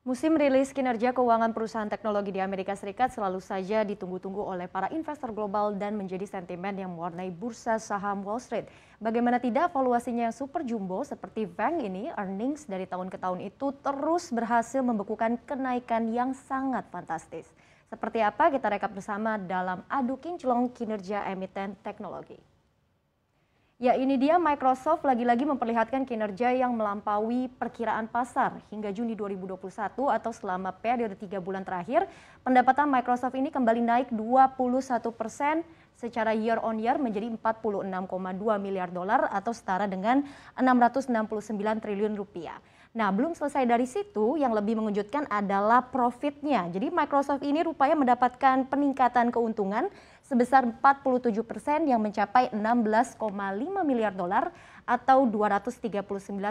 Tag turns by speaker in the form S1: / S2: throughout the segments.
S1: Musim rilis kinerja keuangan perusahaan teknologi di Amerika Serikat selalu saja ditunggu-tunggu oleh para investor global dan menjadi sentimen yang mewarnai bursa saham Wall Street. Bagaimana tidak valuasinya yang super jumbo seperti Bank ini, earnings dari tahun ke tahun itu terus berhasil membekukan kenaikan yang sangat fantastis. Seperti apa kita rekap bersama dalam adu kinclong kinerja emiten teknologi. Ya ini dia Microsoft lagi-lagi memperlihatkan kinerja yang melampaui perkiraan pasar hingga Juni 2021 atau selama periode tiga bulan terakhir. Pendapatan Microsoft ini kembali naik 21 persen secara year on year menjadi 46,2 miliar dolar atau setara dengan 669 triliun rupiah. Nah, belum selesai dari situ, yang lebih mengejutkan adalah profitnya. Jadi Microsoft ini rupanya mendapatkan peningkatan keuntungan sebesar 47 persen yang mencapai 16,5 miliar dolar atau 239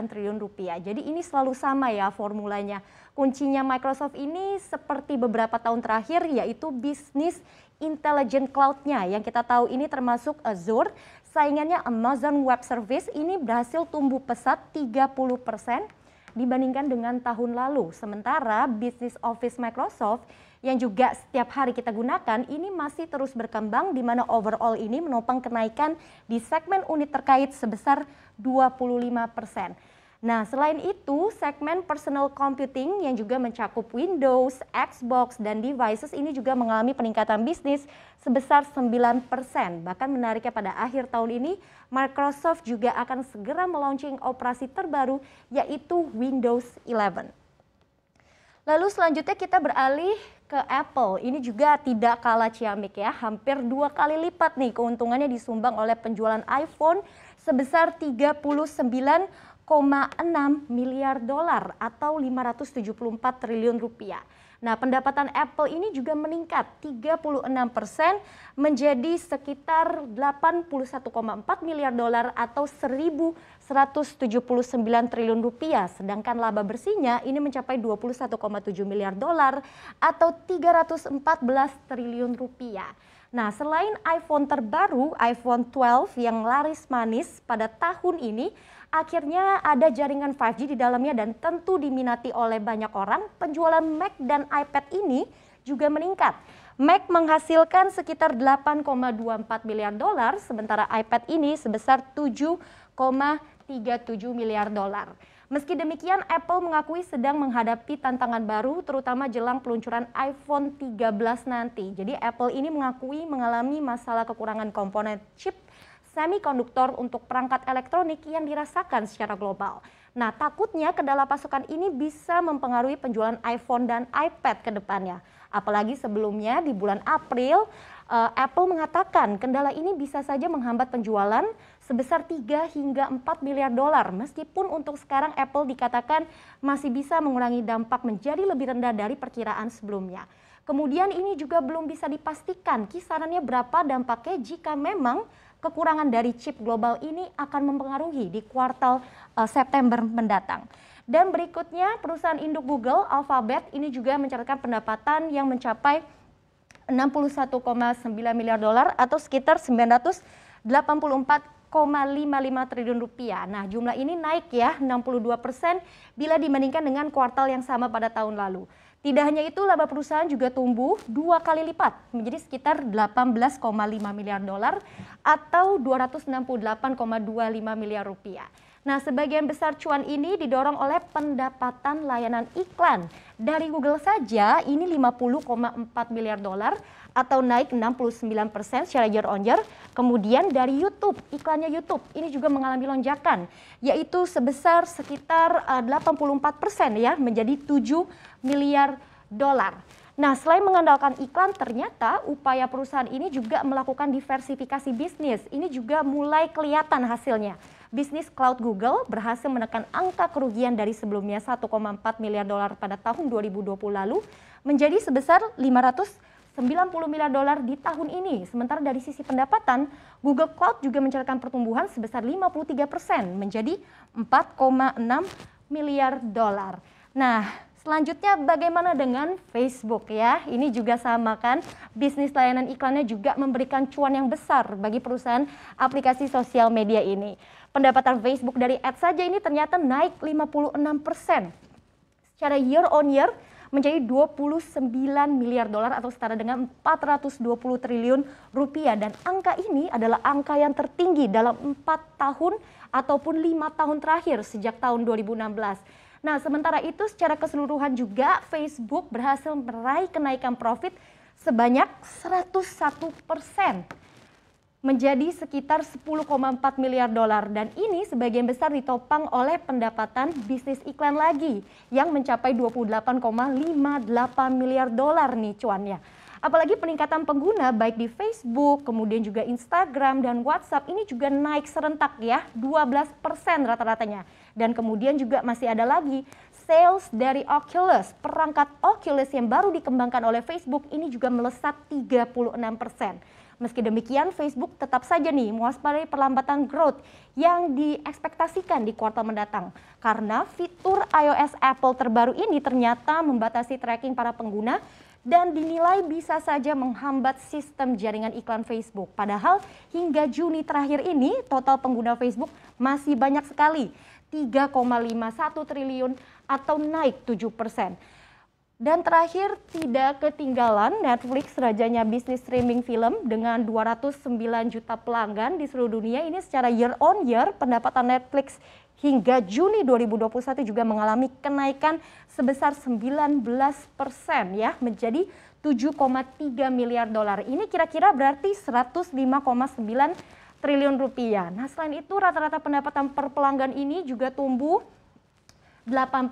S1: triliun rupiah. Jadi ini selalu sama ya formulanya. Kuncinya Microsoft ini seperti beberapa tahun terakhir yaitu bisnis intelligent cloud-nya yang kita tahu ini termasuk Azure, saingannya Amazon Web Service ini berhasil tumbuh pesat 30 persen dibandingkan dengan tahun lalu. Sementara bisnis Office Microsoft yang juga setiap hari kita gunakan ini masih terus berkembang di mana overall ini menopang kenaikan di segmen unit terkait sebesar 25 persen. Nah, selain itu, segmen personal computing yang juga mencakup Windows, Xbox, dan devices ini juga mengalami peningkatan bisnis sebesar 9%. Bahkan menariknya pada akhir tahun ini, Microsoft juga akan segera meluncurkan operasi terbaru yaitu Windows 11. Lalu selanjutnya kita beralih ke Apple. Ini juga tidak kalah ciamik ya. Hampir dua kali lipat nih keuntungannya disumbang oleh penjualan iPhone sebesar 39 miliar dolar atau 574 triliun rupiah. Nah, pendapatan Apple ini juga meningkat 36 persen menjadi sekitar 81,4 miliar dolar atau 1.179 triliun rupiah. Sedangkan laba bersihnya ini mencapai 21,7 miliar dolar atau 314 triliun rupiah. Nah, selain iPhone terbaru, iPhone 12 yang laris manis pada tahun ini, akhirnya ada jaringan 5G di dalamnya dan tentu diminati oleh banyak orang. Penjualan Mac dan iPad ini juga meningkat. Mac menghasilkan sekitar 8,24 miliar dolar, sementara iPad ini sebesar 7,37 miliar dolar. Meski demikian, Apple mengakui sedang menghadapi tantangan baru, terutama jelang peluncuran iPhone 13 nanti. Jadi Apple ini mengakui mengalami masalah kekurangan komponen chip semikonduktor untuk perangkat elektronik yang dirasakan secara global. Nah, takutnya kendala pasokan ini bisa mempengaruhi penjualan iPhone dan iPad ke depannya. Apalagi sebelumnya di bulan April Eh, Apple mengatakan kendala ini bisa saja menghambat penjualan sebesar 3 hingga 4 miliar dolar. Meskipun untuk sekarang Apple dikatakan masih bisa mengurangi dampak menjadi lebih rendah dari perkiraan sebelumnya. Kemudian ini juga belum bisa dipastikan kisarannya berapa dampaknya jika memang kekurangan dari chip global ini akan mempengaruhi di kuartal uh, September mendatang. Dan berikutnya perusahaan induk Google Alphabet ini juga mencatatkan pendapatan yang mencapai 61,9 miliar dolar atau sekitar 984 1,55 triliun rupiah. Nah, jumlah ini naik ya 62 persen bila dibandingkan dengan kuartal yang sama pada tahun lalu. Tidak hanya itu, laba perusahaan juga tumbuh dua kali lipat menjadi sekitar 18,5 miliar dolar atau 268,25 miliar rupiah. Nah, sebagian besar cuan ini didorong oleh pendapatan layanan iklan. Dari Google saja ini 50,4 miliar dolar atau naik 69 persen secara year on year. Kemudian dari YouTube, iklannya YouTube ini juga mengalami lonjakan, yaitu sebesar sekitar 84 eh, persen ya, menjadi 7 miliar dolar. Nah, selain mengandalkan iklan, ternyata upaya perusahaan ini juga melakukan diversifikasi bisnis. Ini juga mulai kelihatan hasilnya bisnis cloud Google berhasil menekan angka kerugian dari sebelumnya 1,4 miliar dolar pada tahun 2020 lalu menjadi sebesar 500 90 miliar dolar di tahun ini. Sementara dari sisi pendapatan, Google Cloud juga mencatatkan pertumbuhan sebesar 53 persen menjadi 4,6 miliar dolar. Nah, Selanjutnya bagaimana dengan Facebook ya? Ini juga sama kan, bisnis layanan iklannya juga memberikan cuan yang besar bagi perusahaan aplikasi sosial media ini. Pendapatan Facebook dari ads saja ini ternyata naik 56 persen. Secara year on year menjadi 29 miliar dolar atau setara dengan 420 triliun rupiah. Dan angka ini adalah angka yang tertinggi dalam 4 tahun ataupun 5 tahun terakhir sejak tahun 2016 Nah, sementara itu secara keseluruhan juga Facebook berhasil meraih kenaikan profit sebanyak 101 persen menjadi sekitar 10,4 miliar dolar dan ini sebagian besar ditopang oleh pendapatan bisnis iklan lagi yang mencapai 28,58 miliar dolar nih cuannya. Apalagi peningkatan pengguna baik di Facebook, kemudian juga Instagram dan WhatsApp ini juga naik serentak ya, 12% rata-ratanya dan kemudian juga masih ada lagi sales dari Oculus, perangkat Oculus yang baru dikembangkan oleh Facebook ini juga melesat 36 Meski demikian, Facebook tetap saja nih mewaspadai perlambatan growth yang diekspektasikan di kuartal mendatang. Karena fitur iOS Apple terbaru ini ternyata membatasi tracking para pengguna dan dinilai bisa saja menghambat sistem jaringan iklan Facebook. Padahal hingga Juni terakhir ini total pengguna Facebook masih banyak sekali 3,51 triliun atau naik 7 persen. Dan terakhir, tidak ketinggalan Netflix rajanya bisnis streaming film dengan 209 juta pelanggan di seluruh dunia. Ini secara year on year pendapatan Netflix hingga Juni 2021 juga mengalami kenaikan sebesar 19 persen ya menjadi 7,3 miliar dolar. Ini kira-kira berarti 105,9 triliun rupiah. Nah selain itu rata-rata pendapatan per pelanggan ini juga tumbuh 8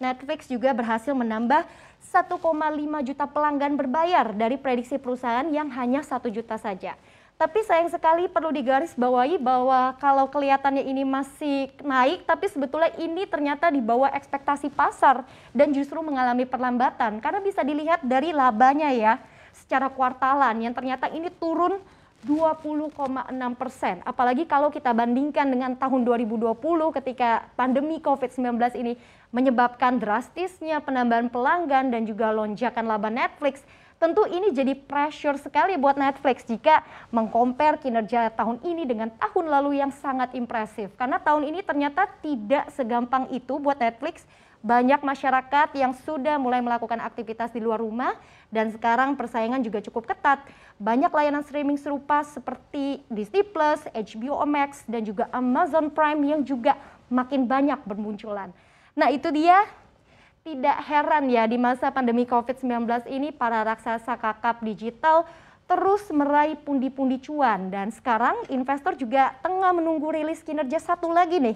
S1: Netflix juga berhasil menambah 1,5 juta pelanggan berbayar dari prediksi perusahaan yang hanya 1 juta saja. Tapi sayang sekali perlu digarisbawahi bahwa kalau kelihatannya ini masih naik, tapi sebetulnya ini ternyata di bawah ekspektasi pasar dan justru mengalami perlambatan. Karena bisa dilihat dari labanya ya, secara kuartalan yang ternyata ini turun 20,6 persen. Apalagi kalau kita bandingkan dengan tahun 2020 ketika pandemi COVID-19 ini menyebabkan drastisnya penambahan pelanggan dan juga lonjakan laba Netflix. Tentu ini jadi pressure sekali buat Netflix jika mengkompar kinerja tahun ini dengan tahun lalu yang sangat impresif. Karena tahun ini ternyata tidak segampang itu buat Netflix banyak masyarakat yang sudah mulai melakukan aktivitas di luar rumah dan sekarang persaingan juga cukup ketat. Banyak layanan streaming serupa seperti Disney Plus, HBO Max dan juga Amazon Prime yang juga makin banyak bermunculan. Nah, itu dia tidak heran ya di masa pandemi COVID-19 ini para raksasa kakap digital terus meraih pundi-pundi cuan dan sekarang investor juga tengah menunggu rilis kinerja satu lagi nih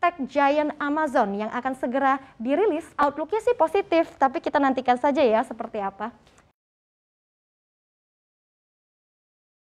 S1: tech giant Amazon yang akan segera dirilis, outlooknya sih positif, tapi kita nantikan saja ya seperti apa.